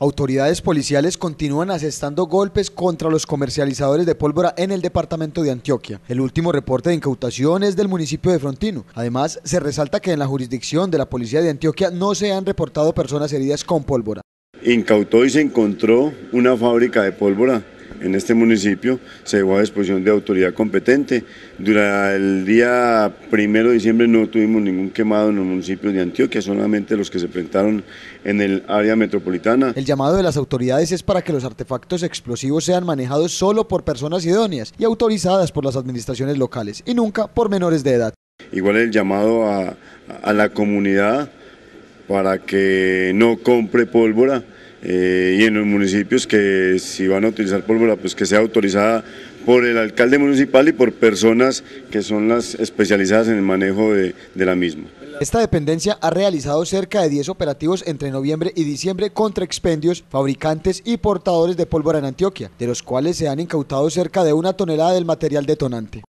Autoridades policiales continúan asestando golpes contra los comercializadores de pólvora en el departamento de Antioquia. El último reporte de incautación es del municipio de Frontino. Además, se resalta que en la jurisdicción de la policía de Antioquia no se han reportado personas heridas con pólvora. Incautó y se encontró una fábrica de pólvora en este municipio se llevó a disposición de autoridad competente. Durante el día primero de diciembre no tuvimos ningún quemado en los municipios de Antioquia, solamente los que se presentaron en el área metropolitana. El llamado de las autoridades es para que los artefactos explosivos sean manejados solo por personas idóneas y autorizadas por las administraciones locales y nunca por menores de edad. Igual el llamado a la comunidad para que no compre pólvora eh, y en los municipios que si van a utilizar pólvora, pues que sea autorizada por el alcalde municipal y por personas que son las especializadas en el manejo de, de, la misma. Esta dependencia ha realizado cerca de 10 operativos entre noviembre y diciembre contra expendios, fabricantes y portadores de pólvora en Antioquia, de los cuales se han incautado cerca de una tonelada del material detonante.